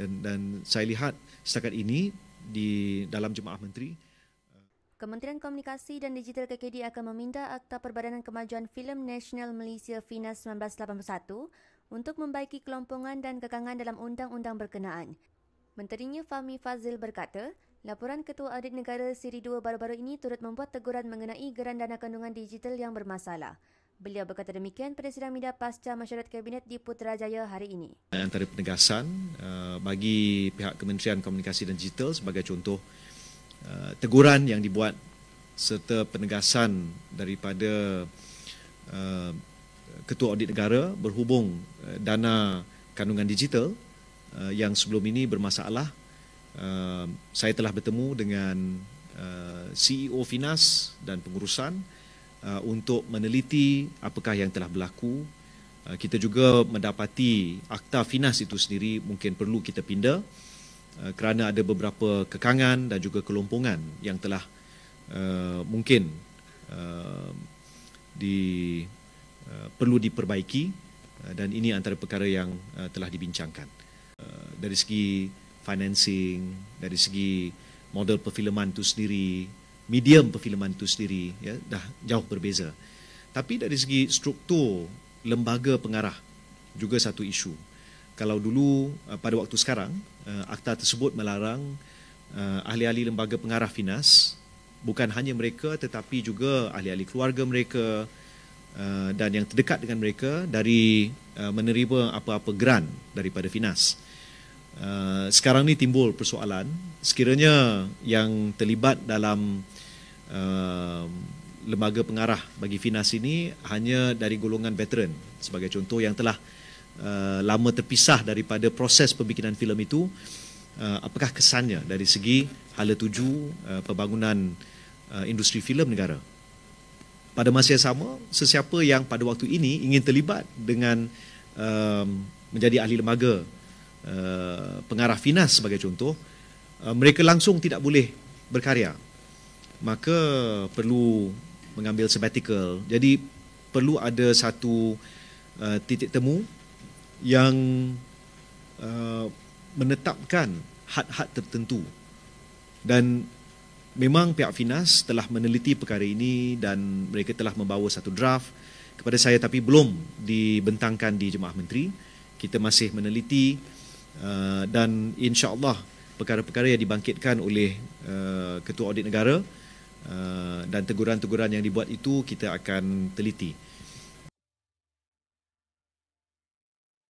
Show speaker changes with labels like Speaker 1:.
Speaker 1: dan dan saya lihat setakat ini di dalam jemaah menteri
Speaker 2: Kementerian Komunikasi dan Digital KKD akan meminta Akta Perbadanan Kemajuan filem Nasional Malaysia FINA 1981 untuk membaiki kelompongan dan kekangan dalam undang-undang berkenaan. Menterinya Fahmi Fazil berkata, laporan Ketua Adik Negara Siri 2 baru-baru ini turut membuat teguran mengenai geran dana kandungan digital yang bermasalah. Beliau berkata demikian pada sidang media pasca masyarakat kabinet di Putrajaya hari ini.
Speaker 1: Antara penegasan uh, bagi pihak Kementerian Komunikasi dan Digital sebagai contoh uh, teguran yang dibuat serta penegasan daripada uh, Ketua Audit Negara berhubung dana kandungan digital yang sebelum ini bermasalah saya telah bertemu dengan CEO Finas dan pengurusan Uh, untuk meneliti apakah yang telah berlaku. Uh, kita juga mendapati akta finas itu sendiri mungkin perlu kita pindah uh, kerana ada beberapa kekangan dan juga kelompongan yang telah mungkin di, perlu diperbaiki dan ini antara perkara yang telah dibincangkan. Dari segi financing, dari segi model perfilman itu sendiri, medium perfilman itu sendiri ya, dah jauh berbeza. Tapi dari segi struktur lembaga pengarah juga satu isu. Kalau dulu uh, pada waktu sekarang uh, akta tersebut melarang uh, ahli-ahli lembaga pengarah finas bukan hanya mereka tetapi juga ahli-ahli keluarga mereka dan yang terdekat dengan mereka dari menerima apa-apa grant daripada finas. Eh, sekarang ni timbul persoalan sekiranya yang terlibat dalam uh, lembaga pengarah bagi finas ini hanya dari golongan veteran sebagai contoh yang telah uh, lama terpisah daripada proses pembikinan filem itu uh, apakah kesannya dari segi hala tuju uh, pembangunan uh, industri filem negara pada masa yang sama sesiapa yang pada waktu ini ingin terlibat dengan uh, menjadi ahli lembaga Eh, pengarah finas sebagai contoh eh, mereka langsung tidak boleh berkarya maka perlu mengambil sabbatical jadi perlu ada satu eh, titik temu yang menetapkan had-had tertentu dan memang pihak finas telah meneliti perkara ini dan mereka telah membawa satu draft kepada saya tapi belum dibentangkan di Jemaah Menteri kita masih meneliti Uh, dan insyaallah perkara-perkara yang dibangkitkan oleh uh, ketua audit negara uh, dan teguran-teguran yang dibuat itu kita akan teliti.